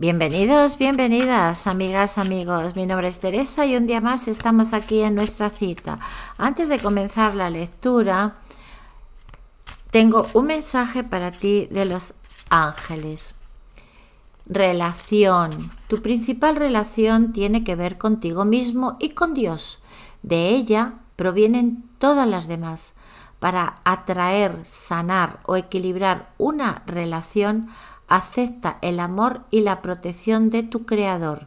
Bienvenidos, bienvenidas, amigas, amigos. Mi nombre es Teresa y un día más estamos aquí en nuestra cita. Antes de comenzar la lectura, tengo un mensaje para ti de los ángeles. Relación. Tu principal relación tiene que ver contigo mismo y con Dios. De ella provienen todas las demás. Para atraer, sanar o equilibrar una relación, Acepta el amor y la protección de tu Creador.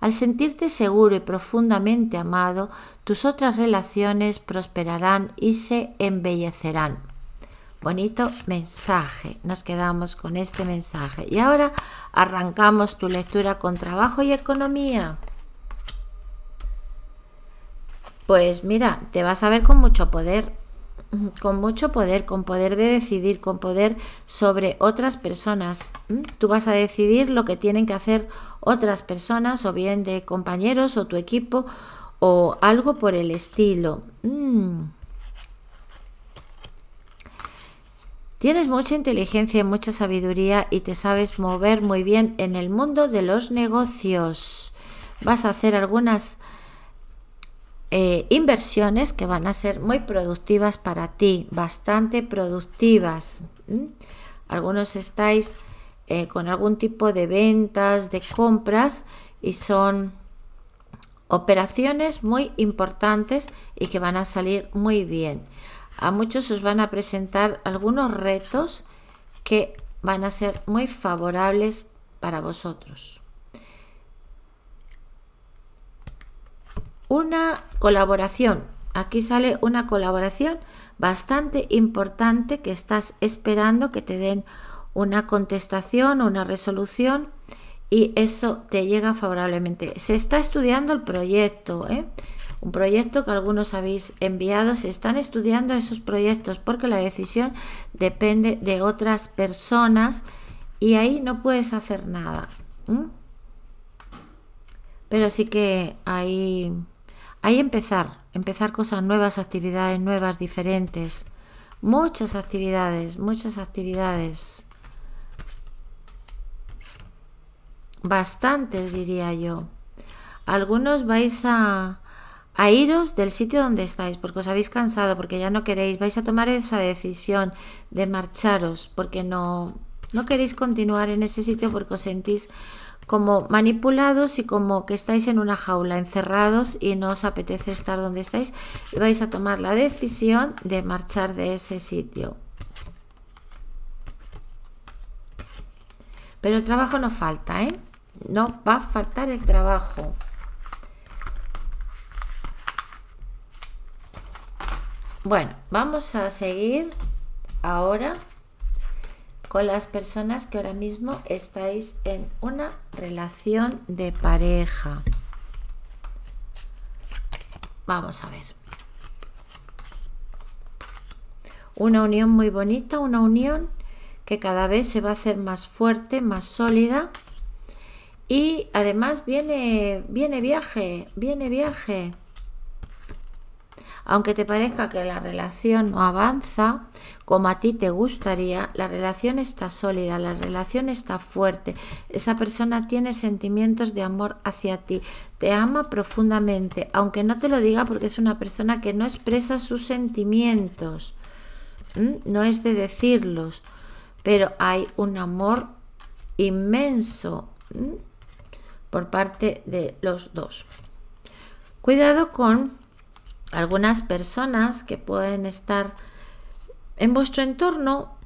Al sentirte seguro y profundamente amado, tus otras relaciones prosperarán y se embellecerán. Bonito mensaje, nos quedamos con este mensaje. Y ahora arrancamos tu lectura con trabajo y economía. Pues mira, te vas a ver con mucho poder, con mucho poder, con poder de decidir, con poder sobre otras personas. ¿Mm? Tú vas a decidir lo que tienen que hacer otras personas, o bien de compañeros, o tu equipo, o algo por el estilo. Mm. Tienes mucha inteligencia y mucha sabiduría y te sabes mover muy bien en el mundo de los negocios. Vas a hacer algunas eh, inversiones que van a ser muy productivas para ti, bastante productivas. ¿Mm? Algunos estáis eh, con algún tipo de ventas, de compras y son operaciones muy importantes y que van a salir muy bien. A muchos os van a presentar algunos retos que van a ser muy favorables para vosotros. una colaboración. Aquí sale una colaboración bastante importante que estás esperando que te den una contestación, o una resolución y eso te llega favorablemente. Se está estudiando el proyecto, ¿eh? un proyecto que algunos habéis enviado, se están estudiando esos proyectos porque la decisión depende de otras personas y ahí no puedes hacer nada. Pero sí que hay... Ahí empezar, empezar cosas nuevas, actividades nuevas, diferentes. Muchas actividades, muchas actividades. Bastantes, diría yo. Algunos vais a, iros del sitio donde estáis, porque os habéis cansado, porque ya no queréis, vais a tomar esa decisión de marcharos, porque no, no queréis continuar en ese sitio porque os sentís como manipulados y como que estáis en una jaula, encerrados y no os apetece estar donde estáis, vais a tomar la decisión de marchar de ese sitio. Pero el trabajo no falta, ¿eh? No va a faltar el trabajo. Bueno, vamos a seguir ahora con las personas que ahora mismo estáis en una relación de pareja. Vamos a ver. Una unión muy bonita, una unión que cada vez se va a hacer más fuerte, más sólida. Y además viene, viene viaje, viene viaje. Aunque te parezca que la relación no avanza como a ti te gustaría, la relación está sólida, la relación está fuerte, esa persona tiene sentimientos de amor hacia ti, te ama profundamente, aunque no te lo diga porque es una persona que no expresa sus sentimientos, no es de decirlos, pero hay un amor inmenso por parte de los dos. Cuidado con algunas personas que pueden estar en vuestro entorno,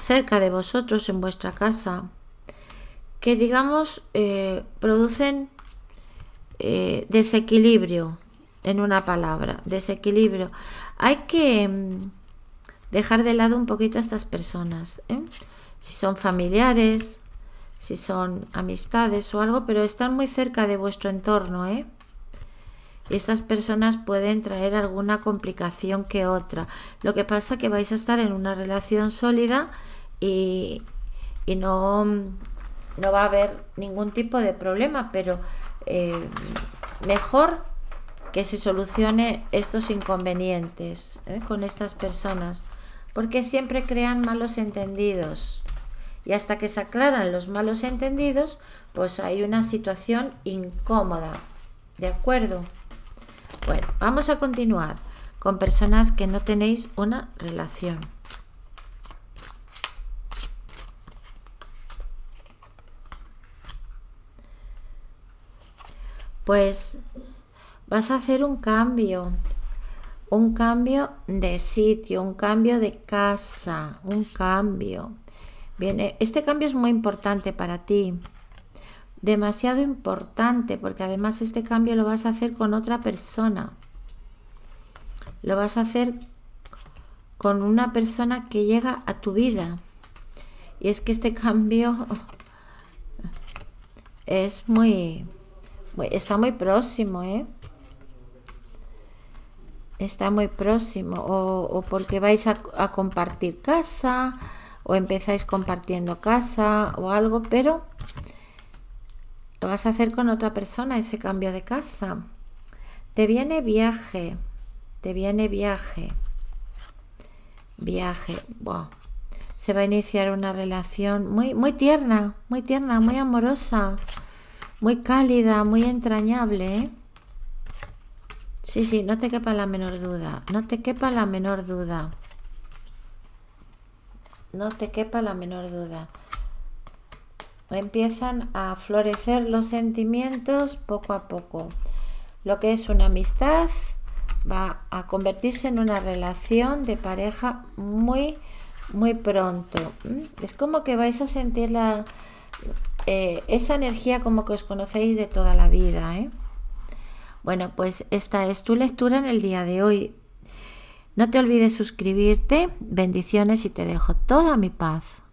cerca de vosotros, en vuestra casa, que digamos eh, producen eh, desequilibrio, en una palabra, desequilibrio. Hay que mm, dejar de lado un poquito a estas personas, ¿eh? si son familiares, si son amistades o algo, pero están muy cerca de vuestro entorno, ¿eh? estas personas pueden traer alguna complicación que otra. Lo que pasa es que vais a estar en una relación sólida y, no, no va a haber ningún tipo de problema, pero eh, mejor que se solucione estos inconvenientes ¿eh? con estas personas, porque siempre crean malos entendidos. Y hasta que se aclaran los malos entendidos, pues hay una situación incómoda. ¿De acuerdo? Bueno, vamos a continuar con personas que no tenéis una relación. Pues vas a hacer un cambio, un cambio de sitio, un cambio de casa, un cambio. Viene, este cambio es muy importante para ti demasiado importante, porque además este cambio lo vas a hacer con otra persona. Lo vas a hacer con una persona que llega a tu vida. Y es que este cambio es muy, está muy próximo, ¿eh? Está muy próximo. O, porque vais a compartir casa, o empezáis compartiendo casa o algo, pero lo vas a hacer con otra persona ese cambio de casa. Te viene viaje. Te viene viaje. Viaje. Se va a iniciar una relación muy, muy tierna, muy tierna, muy amorosa, muy cálida, muy entrañable. ¿eh? Sí, sí, no te quepa la menor duda. No te quepa la menor duda. No te quepa la menor duda empiezan a florecer los sentimientos poco a poco. Lo que es una amistad va a convertirse en una relación de pareja muy, muy pronto. Es como que vais a sentir la, eh, esa energía como que os conocéis de toda la vida. ¿eh? Bueno, pues esta es tu lectura en el día de hoy. No te olvides suscribirte. Bendiciones y te dejo toda mi paz.